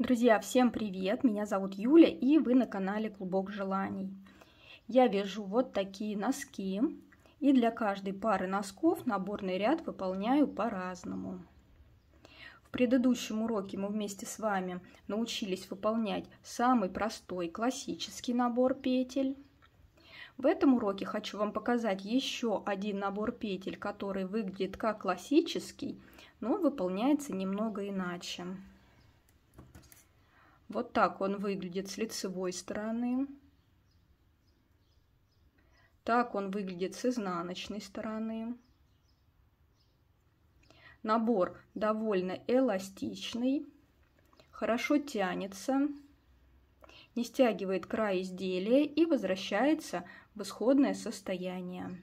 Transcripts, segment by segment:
Друзья, всем привет! Меня зовут Юля, и вы на канале Клубок Желаний. Я вяжу вот такие носки, и для каждой пары носков наборный ряд выполняю по-разному. В предыдущем уроке мы вместе с вами научились выполнять самый простой классический набор петель. В этом уроке хочу вам показать еще один набор петель, который выглядит как классический, но выполняется немного иначе. Вот так он выглядит с лицевой стороны. Так он выглядит с изнаночной стороны. Набор довольно эластичный, хорошо тянется, не стягивает край изделия и возвращается в исходное состояние.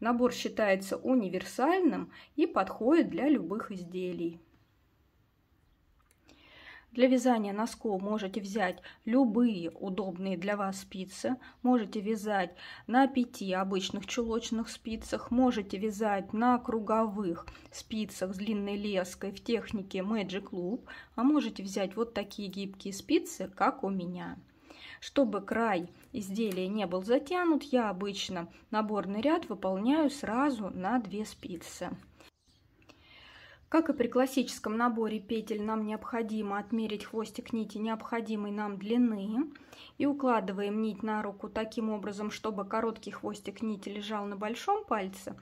Набор считается универсальным и подходит для любых изделий. Для вязания носков можете взять любые удобные для вас спицы. Можете вязать на 5 обычных чулочных спицах, можете вязать на круговых спицах с длинной леской в технике Magic Loop, а можете взять вот такие гибкие спицы, как у меня. Чтобы край изделия не был затянут, я обычно наборный ряд выполняю сразу на 2 спицы. Как и при классическом наборе петель, нам необходимо отмерить хвостик нити необходимой нам длины и укладываем нить на руку таким образом, чтобы короткий хвостик нити лежал на большом пальце,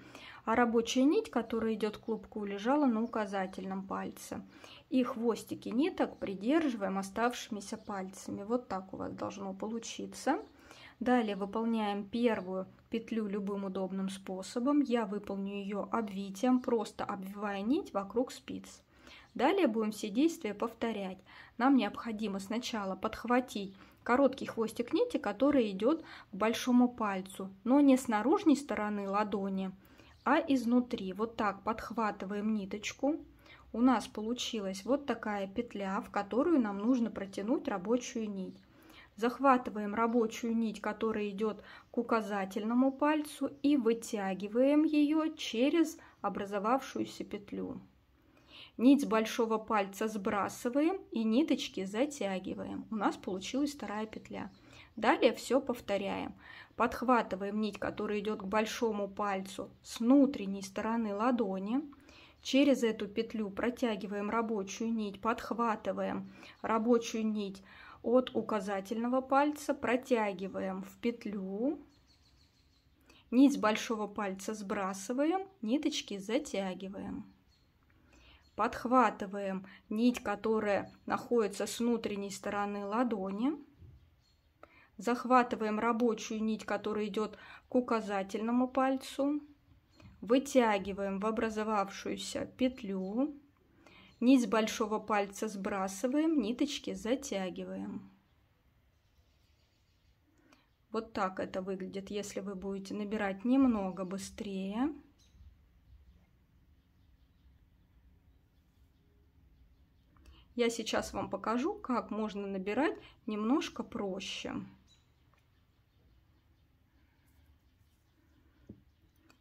а рабочая нить, которая идет к клубку, лежала на указательном пальце. И хвостики ниток придерживаем оставшимися пальцами. Вот так у вас должно получиться. Далее выполняем первую петлю любым удобным способом. Я выполню ее обвитием, просто обвивая нить вокруг спиц. Далее будем все действия повторять. Нам необходимо сначала подхватить короткий хвостик нити, который идет к большому пальцу, но не с наружной стороны ладони, а изнутри. Вот так подхватываем ниточку. У нас получилась вот такая петля, в которую нам нужно протянуть рабочую нить захватываем рабочую нить, которая идет к указательному пальцу и вытягиваем ее через образовавшуюся петлю. Нить с большого пальца сбрасываем и ниточки затягиваем. У нас получилась вторая петля. Далее все повторяем. Подхватываем нить, которая идет к большому пальцу с внутренней стороны ладони. Через эту петлю протягиваем рабочую нить, подхватываем рабочую нить от указательного пальца протягиваем в петлю, нить большого пальца сбрасываем, ниточки затягиваем. Подхватываем нить, которая находится с внутренней стороны ладони. Захватываем рабочую нить, которая идет к указательному пальцу. Вытягиваем в образовавшуюся петлю. Нить большого пальца сбрасываем, ниточки затягиваем. Вот так это выглядит, если вы будете набирать немного быстрее. Я сейчас вам покажу, как можно набирать немножко проще.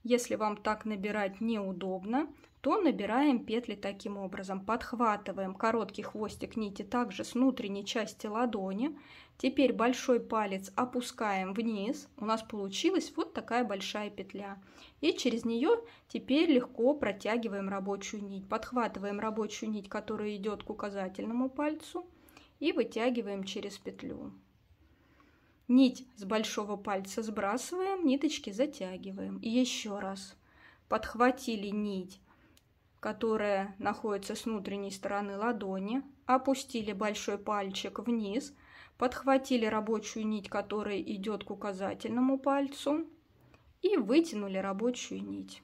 Если вам так набирать неудобно, то набираем петли таким образом. Подхватываем короткий хвостик нити также с внутренней части ладони. Теперь большой палец опускаем вниз. У нас получилась вот такая большая петля. И через нее теперь легко протягиваем рабочую нить. Подхватываем рабочую нить, которая идет к указательному пальцу и вытягиваем через петлю. Нить с большого пальца сбрасываем, ниточки затягиваем. И еще раз. Подхватили нить, которая находится с внутренней стороны ладони, опустили большой пальчик вниз, подхватили рабочую нить, которая идет к указательному пальцу, и вытянули рабочую нить.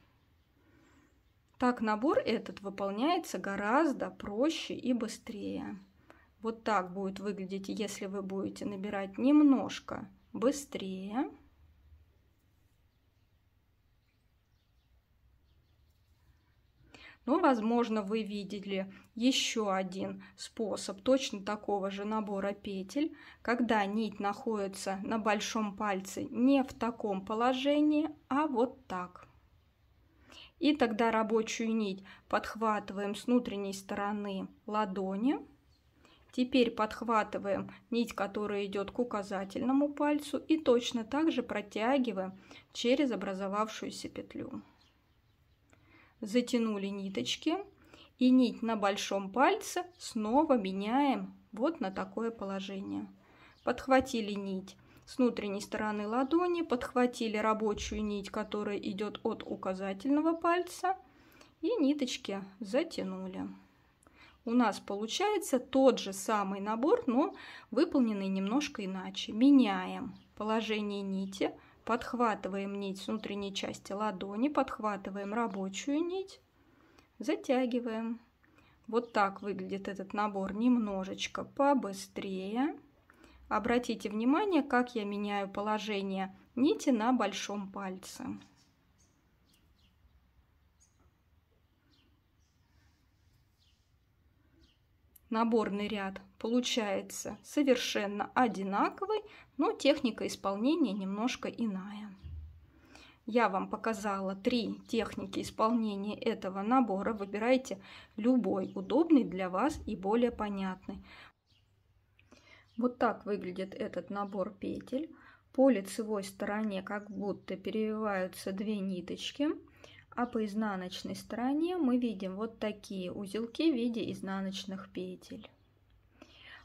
Так набор этот выполняется гораздо проще и быстрее. Вот так будет выглядеть, если вы будете набирать немножко быстрее. Но, возможно, вы видели еще один способ точно такого же набора петель, когда нить находится на большом пальце не в таком положении, а вот так. И тогда рабочую нить подхватываем с внутренней стороны ладони – Теперь подхватываем нить, которая идет к указательному пальцу и точно так же протягиваем через образовавшуюся петлю. Затянули ниточки и нить на большом пальце снова меняем вот на такое положение. Подхватили нить с внутренней стороны ладони, подхватили рабочую нить, которая идет от указательного пальца и ниточки затянули у нас получается тот же самый набор, но выполненный немножко иначе. Меняем положение нити, подхватываем нить с внутренней части ладони, подхватываем рабочую нить, затягиваем. Вот так выглядит этот набор немножечко побыстрее. Обратите внимание, как я меняю положение нити на большом пальце. наборный ряд получается совершенно одинаковый, но техника исполнения немножко иная. Я вам показала три техники исполнения этого набора. Выбирайте любой удобный для вас и более понятный. Вот так выглядит этот набор петель. По лицевой стороне как будто перевиваются две ниточки – а по изнаночной стороне мы видим вот такие узелки в виде изнаночных петель.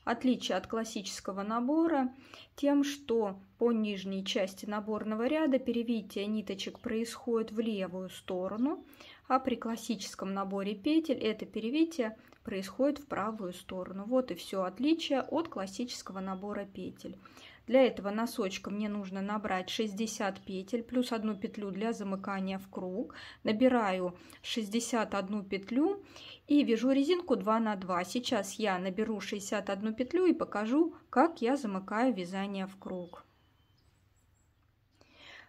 Отличие от классического набора тем, что по нижней части наборного ряда перевитие ниточек происходит в левую сторону, а при классическом наборе петель это перевитие происходит в правую сторону. Вот и все отличие от классического набора петель. Для этого носочка мне нужно набрать 60 петель плюс одну петлю для замыкания в круг. Набираю 61 петлю и вяжу резинку 2 на 2. Сейчас я наберу 61 петлю и покажу, как я замыкаю вязание в круг.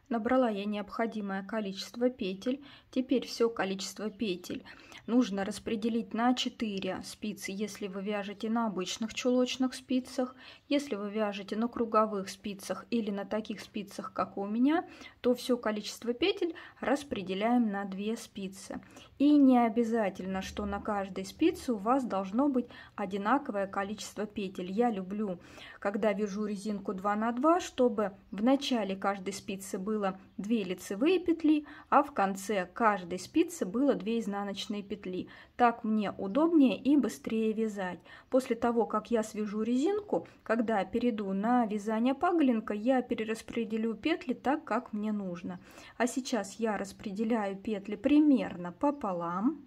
Набрала я необходимое количество петель. Теперь все количество петель нужно распределить на 4 спицы, если вы вяжете на обычных чулочных спицах. Если вы вяжете на круговых спицах или на таких спицах, как у меня, то все количество петель распределяем на 2 спицы. И не обязательно, что на каждой спице у вас должно быть одинаковое количество петель. Я люблю, когда вяжу резинку 2 на 2, чтобы в начале каждой спицы было 2 лицевые петли, а в конце каждой спицы было 2 изнаночные петли. Так мне удобнее и быстрее вязать. После того, как я свяжу резинку, когда перейду на вязание паголинка, я перераспределю петли так, как мне нужно. А сейчас я распределяю петли примерно пополам.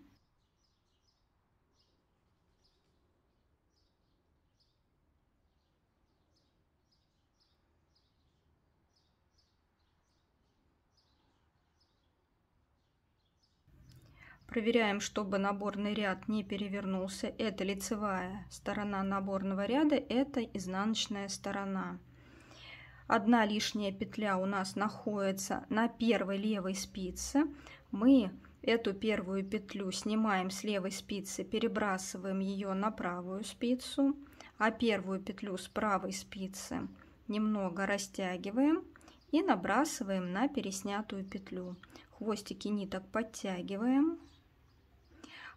Проверяем, чтобы наборный ряд не перевернулся. Это лицевая сторона наборного ряда, это изнаночная сторона. Одна лишняя петля у нас находится на первой левой спице. Мы эту первую петлю снимаем с левой спицы, перебрасываем ее на правую спицу, а первую петлю с правой спицы немного растягиваем и набрасываем на переснятую петлю. Хвостики ниток подтягиваем,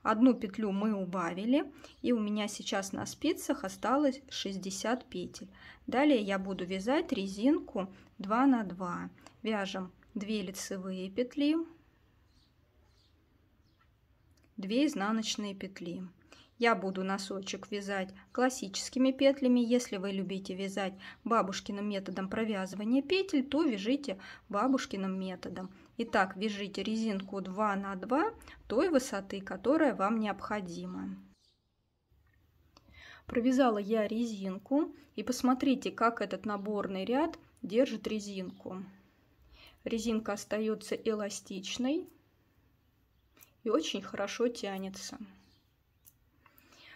Одну петлю мы убавили, и у меня сейчас на спицах осталось 60 петель. Далее я буду вязать резинку 2 на 2. Вяжем 2 лицевые петли, 2 изнаночные петли. Я буду носочек вязать классическими петлями. Если вы любите вязать бабушкиным методом провязывания петель, то вяжите бабушкиным методом. Итак, вяжите резинку 2 на 2 той высоты, которая вам необходима. Провязала я резинку и посмотрите, как этот наборный ряд держит резинку. Резинка остается эластичной и очень хорошо тянется.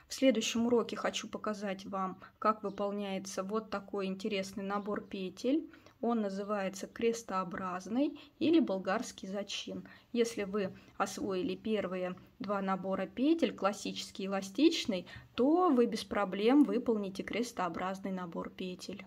В следующем уроке хочу показать вам, как выполняется вот такой интересный набор петель. Он называется крестообразный или болгарский зачин. Если вы освоили первые два набора петель, классический и эластичный, то вы без проблем выполните крестообразный набор петель.